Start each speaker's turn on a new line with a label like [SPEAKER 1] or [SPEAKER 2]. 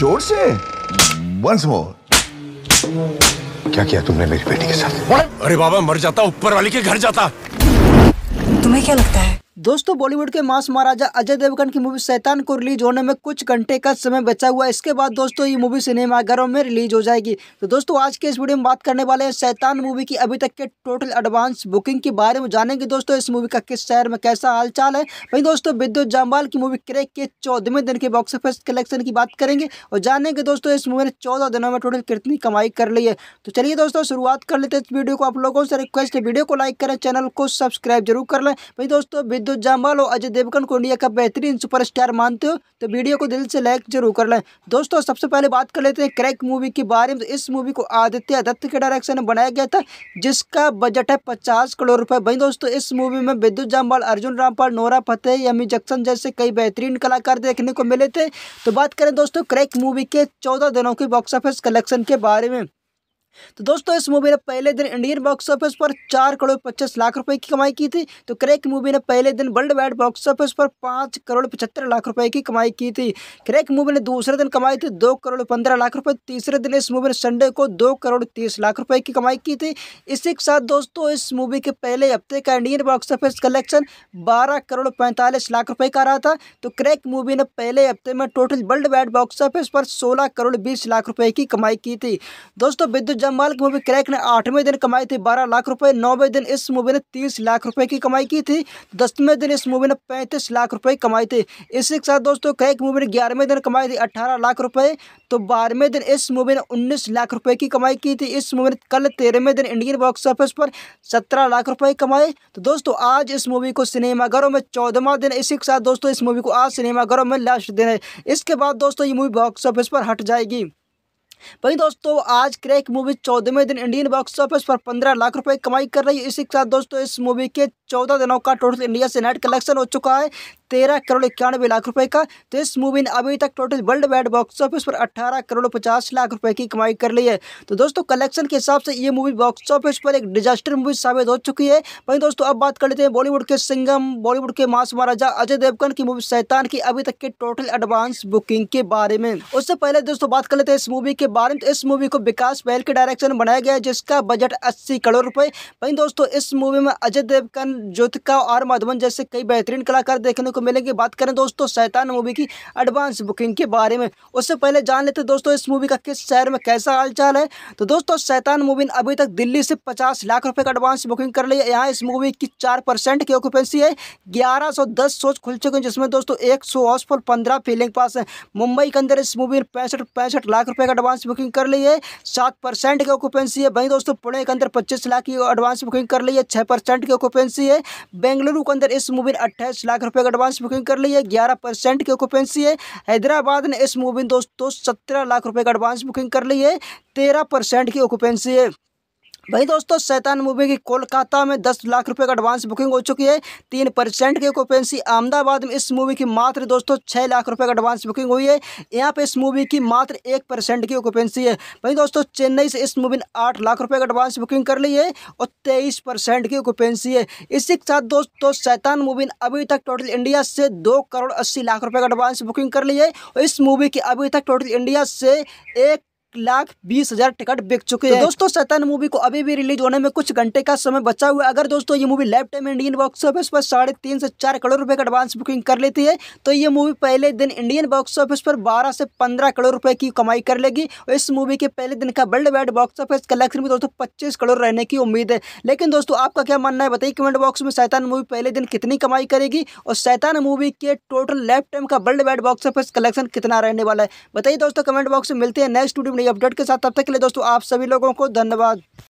[SPEAKER 1] जोर से once more क्या किया तुमने मेरी बेटी के साथ अरे बाबा मर जाता ऊपर वाले के घर जाता तुम्हें क्या लगता है दोस्तों बॉलीवुड के मास महाराजा अजय देवगन की मूवी शैतान को रिलीज होने में कुछ घंटे का समय बचा हुआ है इसके बाद दोस्तों ये मूवी सिनेमाघरों में रिलीज हो जाएगी तो दोस्तों आज के इस वीडियो में बात करने वाले हैं शैतान मूवी की अभी तक के टोटल एडवांस बुकिंग के बारे में जानेंगे दोस्तों इस मूवी का किस शहर में कैसा हालचाल है वहीं दोस्तों विद्युत जामवाल की मूवी क्रेक के चौदहवें दिन के बॉक्स ऑफिस कलेक्शन की बात करेंगे और जानेंगे दोस्तों इस मूवी ने चौदह दिनों में टोटल कितनी कमाई कर ली है तो चलिए दोस्तों शुरुआत कर लेते हैं इस वीडियो को आप लोगों से रिक्वेस्ट है वीडियो को लाइक करें चैनल को सब्सक्राइब जरूर कर लें वहीं दोस्तों विद्युत तो जामवाल और अजय देवगन को इंडिया का बेहतरीन सुपरस्टार मानते हो तो वीडियो को दिल से लाइक जरूर कर लें दोस्तों सबसे पहले बात कर लेते हैं क्रैक मूवी के बारे में तो इस मूवी को आदित्य दत्त के डायरेक्शन में बनाया गया था जिसका बजट है पचास करोड़ रुपये वहीं दोस्तों इस मूवी में विद्युत जामवाल अर्जुन रामपाल नोरा फतेह यमी जक्सन जैसे कई बेहतरीन कलाकार देखने को मिले थे तो बात करें दोस्तों क्रैक मूवी के चौदह दिनों की बॉक्स ऑफिस कलेक्शन के बारे में तो दोस्तों इस मूवी ने पहले दिन इंडियन बॉक्स ऑफिस पर चार करोड़ पच्चीस लाख रुपए की कमाई की थी तो क्रेक मूवी ने पहले दिन वर्ल्ड वाइड बॉक्स ऑफिस पर पाँच करोड़ पचहत्तर लाख रुपए की कमाई की थी क्रेक मूवी ने दूसरे दिन कमाई थी दो करोड़ पंद्रह लाख रुपए तीसरे दिन इस मूवी ने संडे को दो करोड़ तीस लाख रुपए की कमाई की थी इसी के साथ दोस्तों इस मूवी के पहले हफ्ते का इंडियन बॉक्स ऑफिस कलेक्शन बारह करोड़ पैंतालीस लाख रुपये का रहा था तो क्रेक मूवी ने पहले हफ्ते में total world wide box office पर सोलह करोड़ बीस लाख रुपये की कमाई की थी दोस्तों विद्युत जमाल की मूवी क्रैक ने आठवें दिन कमाई थी बारह लाख रुपए नौवें दिन इस मूवी ने तीस लाख रुपए की कमाई की थी दसवें दिन इस मूवी ने पैंतीस लाख रुपए कमाई थी इसी के साथ दोस्तों क्रैक मूवी ने ग्यारहवें दिन कमाई थी अट्ठारह लाख रुपए तो बारहवें दिन इस मूवी ने उन्नीस लाख रुपए की कमाई की थी इस मूवी ने कल तेरहवें दिन इंडियन बॉक्स ऑफिस पर सत्रह लाख रुपए कमाए तो दोस्तों आज इस मूवी को सिनेमाघरों में चौदहवा दिन इसी के साथ दोस्तों इस मूवी को आज सिनेमाघरों में लास्ट दिन है इसके बाद दोस्तों ये मूवी बॉक्स ऑफिस पर हट जाएगी वहीं दोस्तों आज क्रैक मूवी चौदहवें दिन इंडियन बॉक्स ऑफिस पर पंद्रह लाख रुपए कमाई कर रही है इसी के साथ दोस्तों इस मूवी के चौदह दिनों का टोटल इंडिया से नेट कलेक्शन हो चुका है तेरह करोड़ इक्यानवे लाख रुपए का तो इस मूवी ने अभी तक total world wide box office पर अट्ठारह करोड़ पचास लाख रुपए की कमाई कर ली है तो दोस्तों कलेक्शन के हिसाब से ये मूवी बॉक्स ऑफिस पर एक डिजास्टर मूवी साबित हो चुकी है वहीं दोस्तों अब बात कर लेते हैं बॉलीवुड के सिंगम बॉलीवुड के मास महाराजा अजय देवगन की मूवी सैतान की अभी तक के टोटल एडवांस बुकिंग के बारे में उससे पहले दोस्तों बात कर लेते हैं इस मूवी के बारे में तो इस मूवी को विकास बैल के डायरेक्शन बनाया गया जिसका बजट अस्सी करोड़ रुपए वहीं दोस्तों इस मूवी में अजय देवगन ज्योतिका और माधवन जैसे कई बेहतरीन कलाकार देखने को मिलेंगे बात करें दोस्तों शैतान मूवी की एडवांस बुकिंग के बारे में उससे पहले जान लेते दोस्तों इस मूवी का किस शहर में कैसा हालचाल है तो दोस्तों शैतान मूवी ने अभी तक दिल्ली से पचास लाख रुपये का एडवांस बुकिंग कर ली है यहाँ इस मूवी की चार परसेंट की ऑक्यूपेंसी है ग्यारह सौ दस शोज खुल चुके हैं जिसमें दोस्तों एक सौ हाउसफुल पंद्रह फीलिंग पास है मुंबई के अंदर इस मूवी ने पैंसठ पैंसठ लाख रुपये का एडवांस बुकिंग कर ली है सात परसेंट की ऑक्यूपेंसी है वहीं दोस्तों पुणे के अंदर पच्चीस लाख की एडवांस बुकिंग कर ली है छः परसेंट की ऑक्यूपेंसी है बेंगलुरु के अंदर इस मूवी ने अट्ठाईस लाख रुपये का एडवांस बुकिंग कर ली है ग्यारह परसेंट की ऑक्यूपेंसी है हैदराबाद ने इस मूवी दोस्तों सत्रह लाख रुपए का एडवांस बुकिंग कर ली है तेरह परसेंट की ऑक्यूपेंसी है वही दोस्तों शैतान मूवी की कोलकाता में दस लाख रुपए का एडवांस बुकिंग हो चुकी है तीन परसेंट की ओपेंसी अहमदाबाद में इस मूवी की मात्र दोस्तों छः लाख रुपए का एडवांस बुकिंग हुई है यहाँ पे इस मूवी की मात्र एक परसेंट की ओपेंसी है वही दोस्तों चेन्नई से इस मूवी ने आठ लाख रुपये का एडवांस बुकिंग कर ली है और तेईस परसेंट की ओपेंसी है इसी के साथ दोस्तों शैतान मूवी ने अभी तक टोटल इंडिया से दो करोड़ अस्सी लाख रुपये का एडवांस बुकिंग कर ली है और इस मूवी की अभी तक टोटल इंडिया से एक लाख बीस हजार टिकट बिक चुके तो हैं तो दोस्तों शैतान मूवी को अभी भी रिलीज होने में कुछ घंटे का समय बचा हुआ है अगर दोस्तों ये movie lifetime Indian box office पर साढ़े तीन से चार करोड़ रुपए का एडवांस बुकिंग कर लेती है तो ये मूवी पहले दिन इंडियन बॉक्स ऑफिस पर बारह से पंद्रह करोड़ रुपए की कमाई कर लेगी और इस मूवी के पहले दिन का world wide box office collection भी दोस्तों पच्चीस करोड़ रहने की उम्मीद है लेकिन दोस्तों आपका क्या मानना है बताइए कमेंट बॉक्स में शैतान मूवी पहले दिन कितनी कमाई करेगी और शैतान मूवी के टोटल लाइफ टाइम का world wide box office collection कितना रहने वाला है बताइए दोस्तों कमेंट बॉक्स में मिलते हैं नेक्स्ट वीडियो नई अपडेट के साथ तब तक के लिए दोस्तों आप सभी लोगों को धन्यवाद